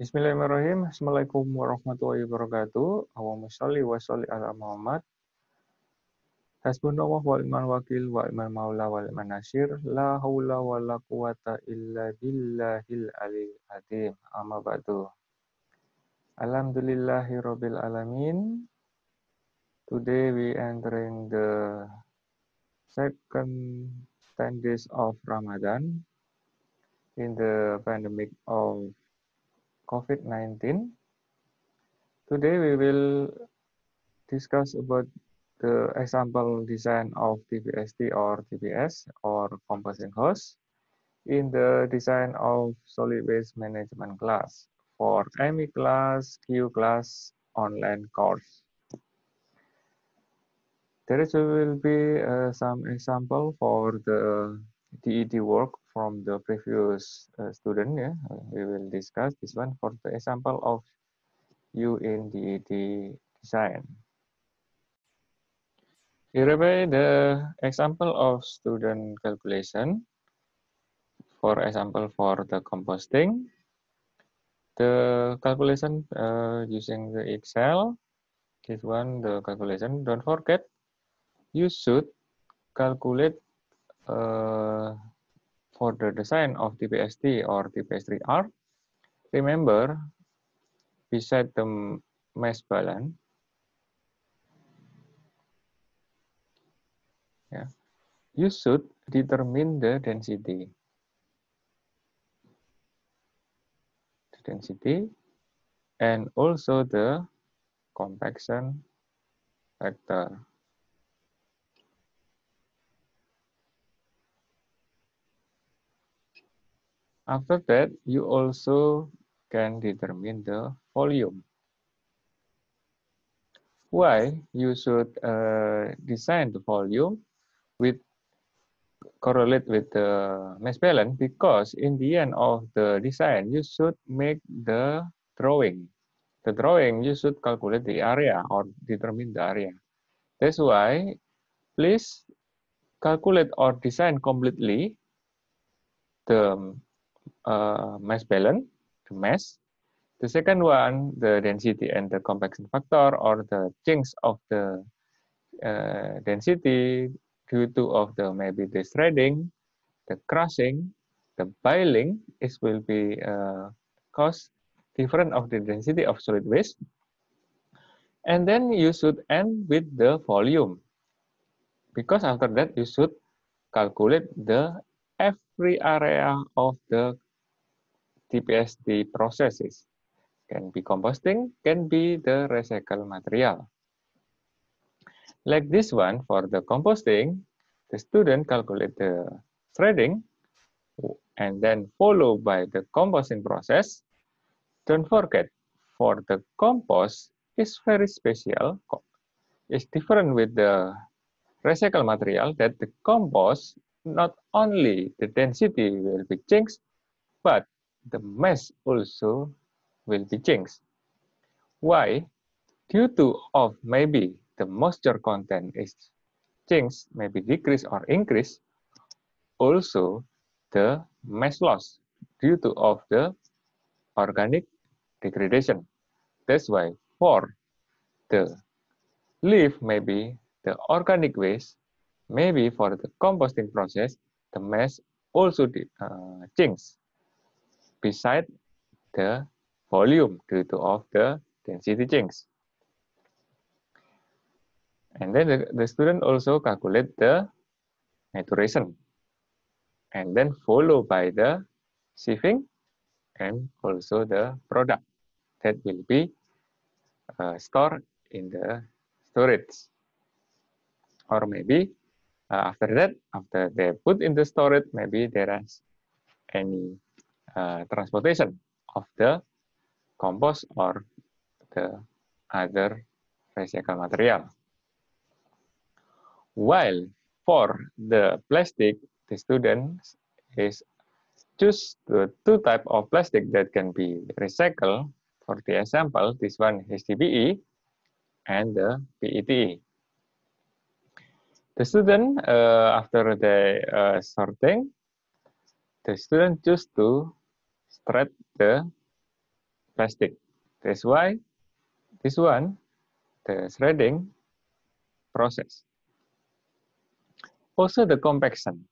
Bismillahirrahmanirrahim. Assalamualaikum warahmatullahi wabarakatuh. Allahumma sholli wa sholli ala Muhammad. Hasbunallah wa iman wakil wa iman maula wa iman nasir. La haula wa la quwata illa billahil alil azim. Amma ba'du. Alhamdulillahi rabbil alamin. Today we entering the second 10 days of Ramadan in the pandemic of COVID-19. Today we will discuss about the example design of TBST or TBS or composting host in the design of solid waste management class for ME class, Q class, online course. There will be uh, some example for the DED work from the previous uh, student ya yeah. we will discuss this one for the example of you in the, the design hereby the example of student calculation for example for the composting the calculation uh, using the excel this one the calculation don't forget you should calculate uh, for the design of TPST or TPS3R, remember, beside the mass balance, yeah, you should determine the density. The density and also the compaction factor. After that, you also can determine the volume. Why you should uh, design the volume with correlate with the mass balance because in the end of the design you should make the drawing the drawing you should calculate the area or determine the area that's why please calculate or design completely the uh, mass balance, the mass. The second one, the density and the compaction factor or the change of the uh, density due to of the maybe the shredding, the crushing, the piling it will be uh, cause different of the density of solid waste. And then you should end with the volume. Because after that you should calculate the every area of the TPSD processes. Can be composting, can be the recycled material. Like this one, for the composting, the student calculate the shredding and then follow by the composting process. Don't forget, for the compost, is very special. It's different with the recycled material that the compost not only the density will be changed, but the mass also will be changed. Why? Due to of maybe the moisture content is changed, maybe decrease or increase, also the mass loss due to of the organic degradation. That's why for the leaf, maybe the organic waste Maybe for the composting process, the mass also uh, changes beside the volume due to of the density change. And then the, the student also calculate the maturation and then follow by the sieving and also the product that will be uh, stored in the storage or maybe uh, after that, after they put in the storage, maybe there is any uh, transportation of the compost or the other recycled material. While for the plastic, the students is choose the two type of plastic that can be recycled. For the example, this one HDPE and the PET. The student, uh, after the uh, sorting, the student choose to spread the plastic. That's why this one, the shredding process. Also the compaction.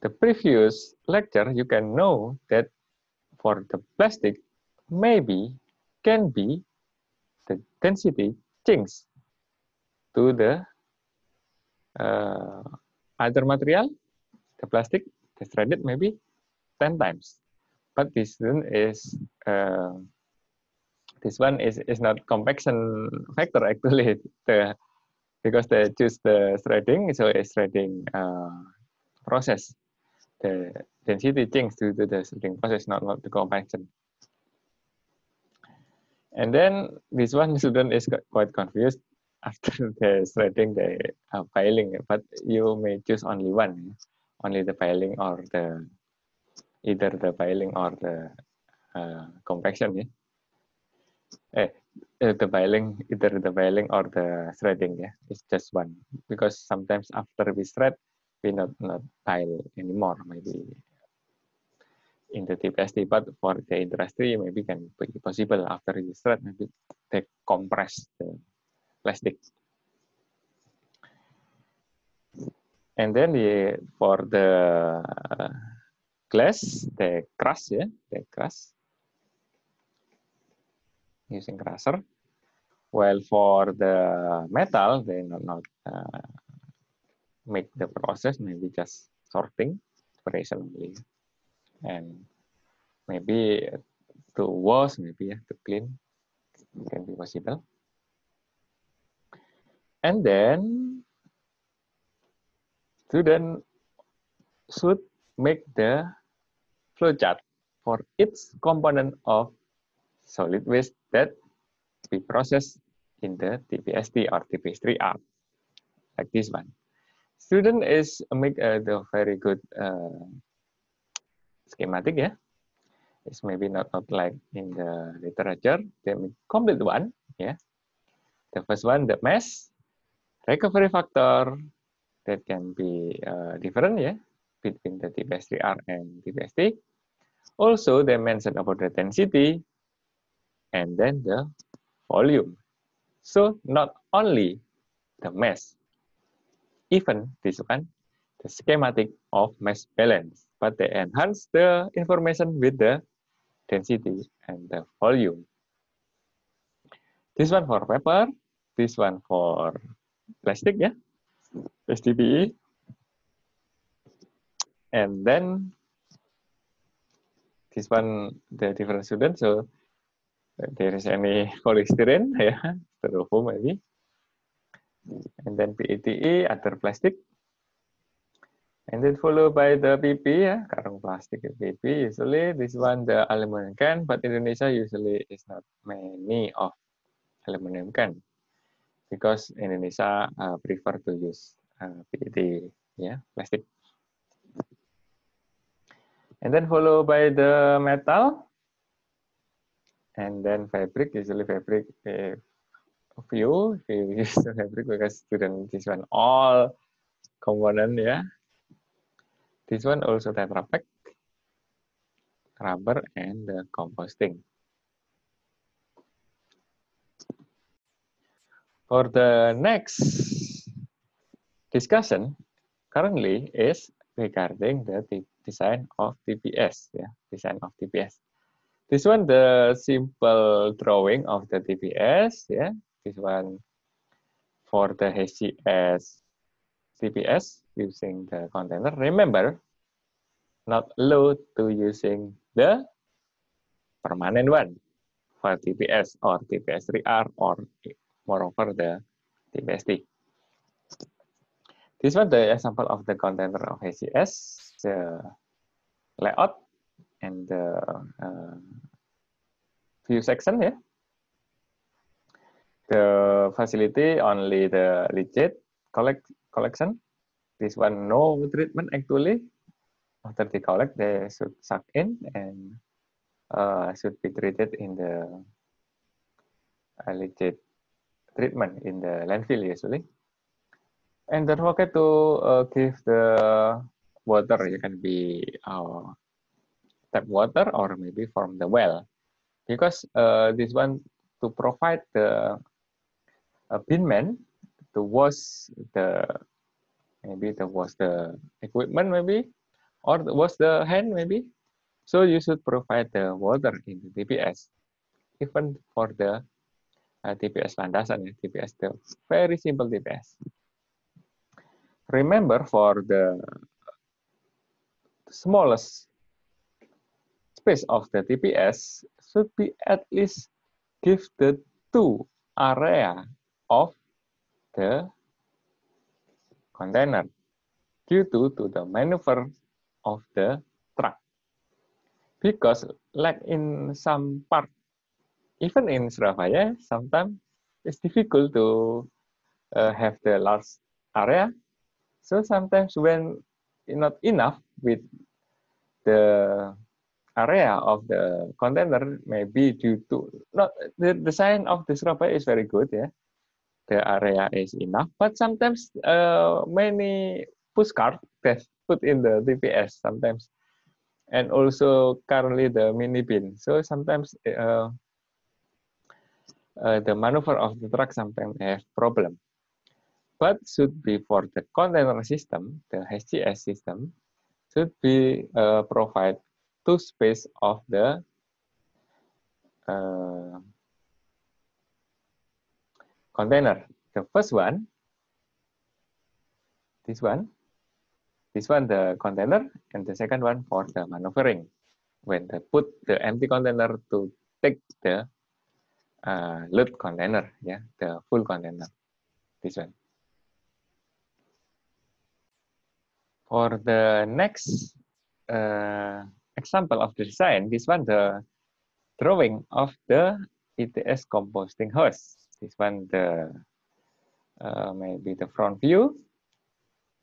The previous lecture, you can know that for the plastic, maybe can be the density change to the uh, eh, other material, the plastic, the shredded maybe 10 times. But this one is uh, this one is, is not compaction factor actually the because they choose the shredding, so a shredding uh, eh, process. The density changes due to the shredding process, not, not the compaction. And then this one student is quite confused after the threading, the uh, filing but you may choose only one eh? only the filing or the either the filing or the uh, compaction yeah eh, eh, the filing either the filing or the threading, yeah it's just one because sometimes after we thread, we not not tile anymore maybe in the TPSD but for the industry maybe can be possible after you thread, maybe they compress the plastic. And then the, for the glass, the crust ya, yeah, the crust using crusher. Well, for the metal, they not, not uh, make the process, maybe just sorting, separation only. And maybe to wash, maybe yeah, to clean, can be possible. And then student should make the flowchart for each component of solid waste that be processed in the TPST or TPS3 R, like this one. Student is make uh, the very good uh, schematic, yeah. It's maybe not, not like in the literature. They make complete one, yeah. The first one, the mesh, recovery factor that can be uh, different yeah between the TPS3R and TPS3. Also, they mentioned about the density and then the volume. So not only the mass, even this one, the schematic of mass balance, but they enhance the information with the density and the volume. This one for paper, this one for plastik ya, STPE. And then this one the different student, so there is any polystyrene, yeah, styrofoam maybe. And then PETE, e, other plastic. And then followed by the PP, yeah, karung plastik PP. Ya. Usually this one the aluminum can, but Indonesia usually is not many of aluminum can because Indonesia uh, prefer to use uh, PET, yeah, plastic. And then followed by the metal, and then fabric. Usually fabric, if eh, you if you use the fabric because student this one all component, yeah. This one also tetra rubber, and the composting. for the next discussion currently is regarding the design of TPS. Yeah, design of TPS. This one the simple drawing of the TPS. Yeah, this one for the HCS TPS using the container. Remember, not allowed to using the permanent one for TPS or TPS3R or moreover the domestic. This one the example of the container of ACS, the layout, and the uh, view section ya. Yeah. The facility only the legit collect collection. This one no treatment actually. After they collect, they should suck in and uh, should be treated in the uh, legit treatment in the landfill usually. And don't forget to uh, give the water, it can be uh, tap water or maybe from the well. Because uh, this one to provide the uh, bin man to wash the, maybe the wash the equipment maybe, or the, wash the hand maybe. So you should provide the water in the DPS, even for the Eh, TPS landasan ya, TPS still very simple TPS. Remember for the smallest space of the TPS should be at least give the two area of the container due to, to the maneuver of the truck because like in some part even in Surabaya, sometimes it's difficult to uh, have the large area. So sometimes when not enough with the area of the container, maybe due to not the design of the Surabaya is very good, yeah. The area is enough, but sometimes uh, many postcard that put in the TPS sometimes, and also currently the mini bin. So sometimes uh, Uh, the maneuver of the truck sometimes have problem. But should be for the container system, the HGS system, should be uh, provide two space of the uh, container. The first one, this one, this one the container, and the second one for the maneuvering. When they put the empty container to take the uh, loop container, yeah, the full container, this one. For the next uh, example of the design, this one, the drawing of the ETS composting house. This one, the uh, maybe the front view,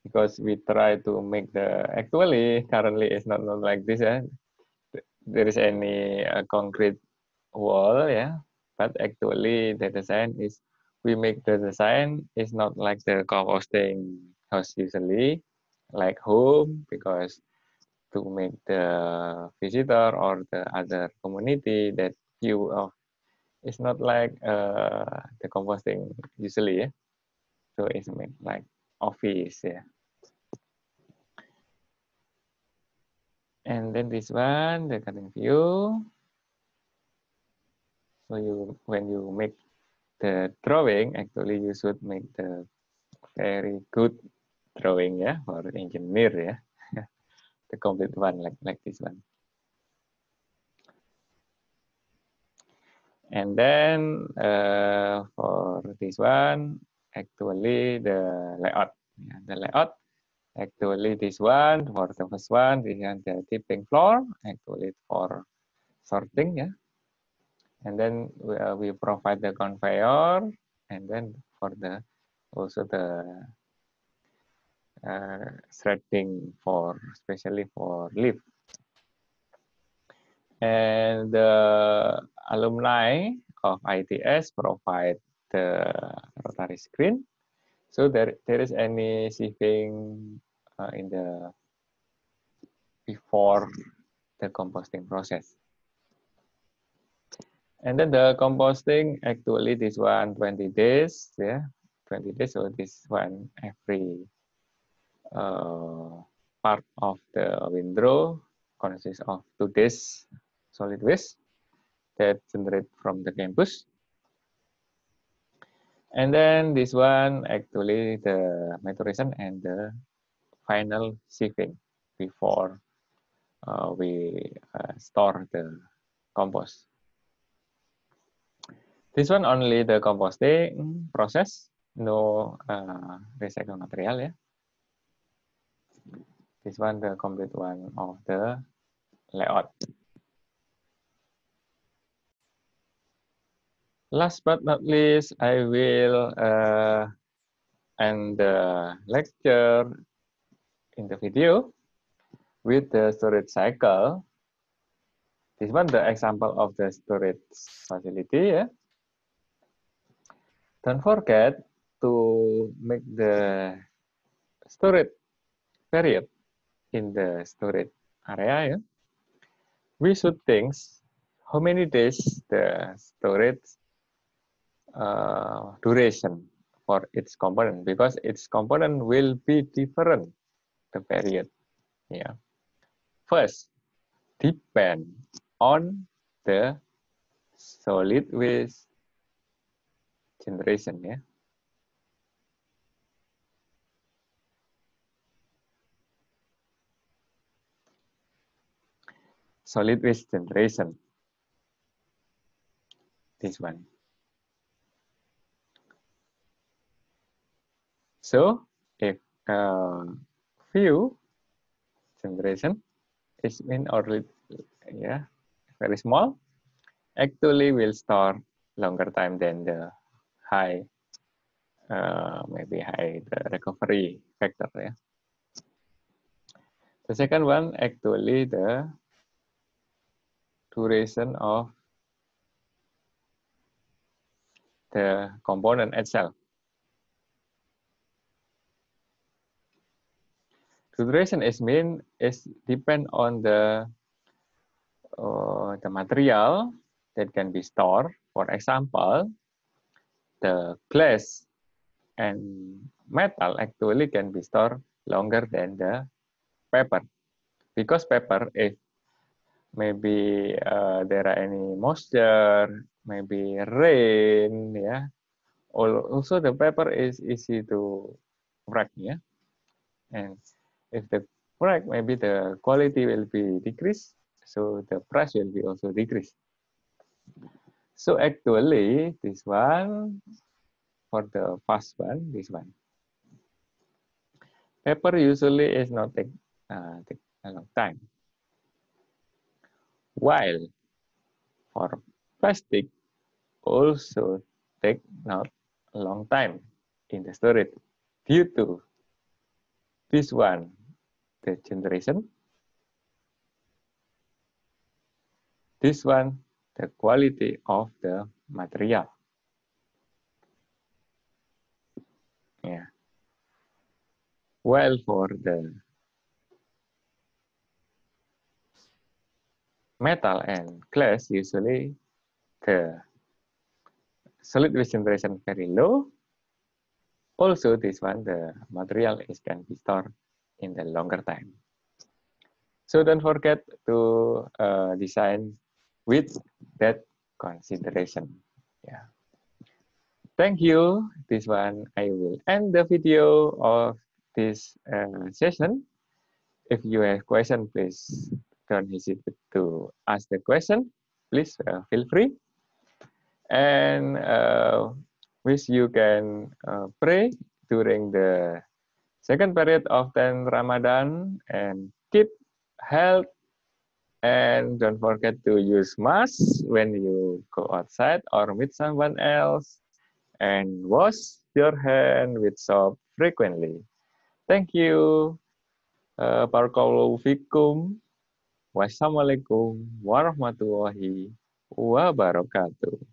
because we try to make the, actually, currently it's not, not like this, eh? there is any uh, concrete wall, yeah, but actually the design is we make the design. is not like the composting house usually like home because to make the visitor or the other community that you of it's not like uh, the composting usually yeah? so it's made like office yeah and then this one the cutting view So you when you make the drawing, actually you should make the very good drawing ya, yeah, or engineer ya, yeah. the complete one like like this one. And then uh, for this one, actually the layout, yeah, the layout. Actually, this one for the first one, this is the tipping floor. Actually, for sorting ya, yeah. and then we, uh, we provide the conveyor and then for the also the uh, threading for especially for leaf. and the alumni of ITS provide the rotary screen so there there is any sieving uh, in the before the composting process And then the composting, actually this one 20 days, yeah, 20 days, so this one every uh, part of the windrow consists of two days solid waste that generate from the campus. And then this one, actually the maturation and the final sieving before uh, we uh, store the compost. This one only the composting process, no uh, recycle material ya. Yeah. This one the complete one of the layout. Last but not least, I will uh, end the lecture in the video with the storage cycle. This one the example of the storage facility ya. Yeah. Don't forget to make the storage period in the storage area. Yeah? We should think how many days the storage uh, duration for each component because each component will be different the period. Yeah. First, depend on the solid waste generation ya. Solid waste generation. This one. So if uh, few generation is in or yeah very small, actually will store longer time than the high, uh, maybe high the recovery factor. Yeah. The second one actually the duration of the component itself. Duration is mean is depend on the uh, the material that can be stored. For example, the glass and metal actually can be stored longer than the paper because paper if maybe uh, there are any moisture maybe rain yeah also the paper is easy to crack yeah and if the crack maybe the quality will be decreased so the price will be also decreased So actually, this one, for the first one, this one. Paper usually is not take, uh, take a long time. While for plastic also take not a long time in the storage due to this one, the generation. This one, the quality of the material. Yeah. Well, for the metal and glass, usually the solid concentration very low. Also, this one, the material is can be stored in the longer time. So don't forget to uh, design with that consideration. Yeah. Thank you. This one, I will end the video of this uh, session. If you have question, please don't hesitate to ask the question. Please uh, feel free. And uh, you can uh, pray during the second period of 10 Ramadan and keep health And don't forget to use mask when you go outside or meet someone else. And wash your hand with soap frequently. Thank you. Uh, Barakallahu Wassalamualaikum warahmatullahi wabarakatuh.